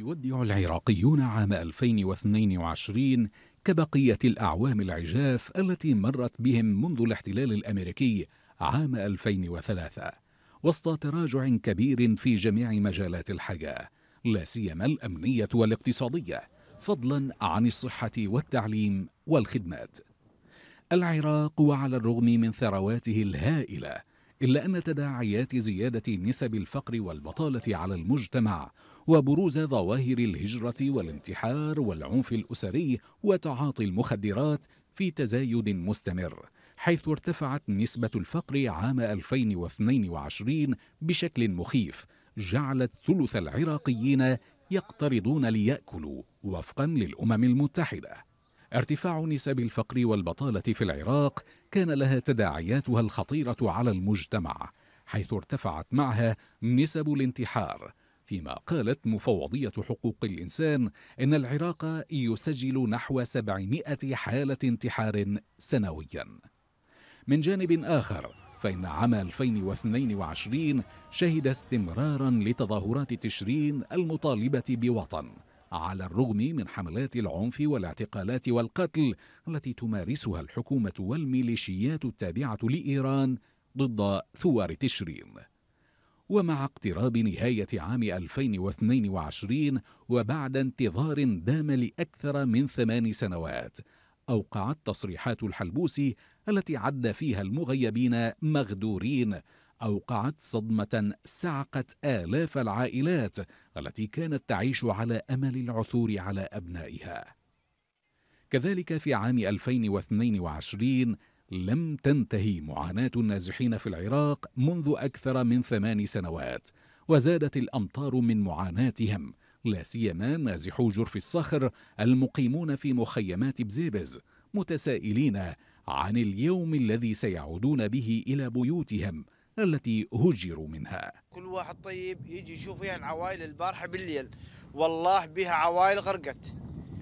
يودع العراقيون عام 2022 كبقية الأعوام العجاف التي مرت بهم منذ الاحتلال الأمريكي عام 2003 وسط تراجع كبير في جميع مجالات الحياة لا سيما الأمنية والاقتصادية فضلا عن الصحة والتعليم والخدمات العراق وعلى الرغم من ثرواته الهائلة إلا أن تداعيات زيادة نسب الفقر والبطالة على المجتمع وبروز ظواهر الهجرة والانتحار والعنف الأسري وتعاطي المخدرات في تزايد مستمر حيث ارتفعت نسبة الفقر عام 2022 بشكل مخيف جعلت ثلث العراقيين يقترضون ليأكلوا وفقا للأمم المتحدة ارتفاع نسب الفقر والبطالة في العراق كان لها تداعياتها الخطيرة على المجتمع حيث ارتفعت معها نسب الانتحار فيما قالت مفوضية حقوق الإنسان إن العراق يسجل نحو 700 حالة انتحار سنويا من جانب آخر فإن عام 2022 شهد استمرارا لتظاهرات تشرين المطالبة بوطن على الرغم من حملات العنف والاعتقالات والقتل التي تمارسها الحكومة والميليشيات التابعة لإيران ضد ثوار تشرين ومع اقتراب نهاية عام 2022 وبعد انتظار دام لأكثر من ثمان سنوات أوقعت تصريحات الحلبوسي التي عد فيها المغيبين مغدورين أوقعت صدمة صعقت آلاف العائلات التي كانت تعيش على أمل العثور على أبنائها كذلك في عام 2022 لم تنتهي معاناة النازحين في العراق منذ أكثر من ثمان سنوات وزادت الأمطار من معاناتهم لا سيما نازحو جرف الصخر المقيمون في مخيمات بزيبز متسائلين عن اليوم الذي سيعودون به إلى بيوتهم التي هجروا منها كل واحد طيب يجي يشوف فيها يعني العوائل البارحة بالليل والله بها عوائل غرقت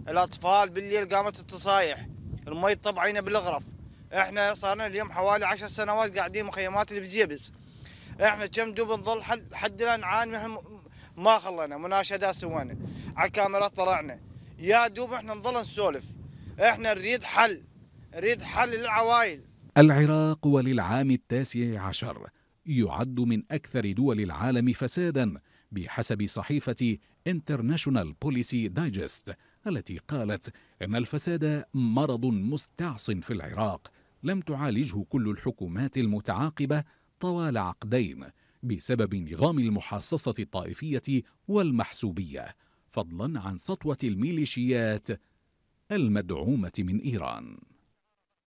الأطفال بالليل قامت التصايح المي طبعينا بالغرف احنا صارنا اليوم حوالي عشر سنوات قاعدين مخيمات اللي احنا كم دوب نظل حد الان نعاني ما خلينا مناشدات سوينا على الكاميرات طلعنا يا دوب احنا نظل نسولف احنا نريد حل نريد حل للعوائل العراق وللعام التاسع عشر يعد من أكثر دول العالم فسادا بحسب صحيفة International Policy Digest التي قالت إن الفساد مرض مستعص في العراق لم تعالجه كل الحكومات المتعاقبة طوال عقدين بسبب نظام المحاصصة الطائفية والمحسوبية فضلا عن سطوة الميليشيات المدعومة من إيران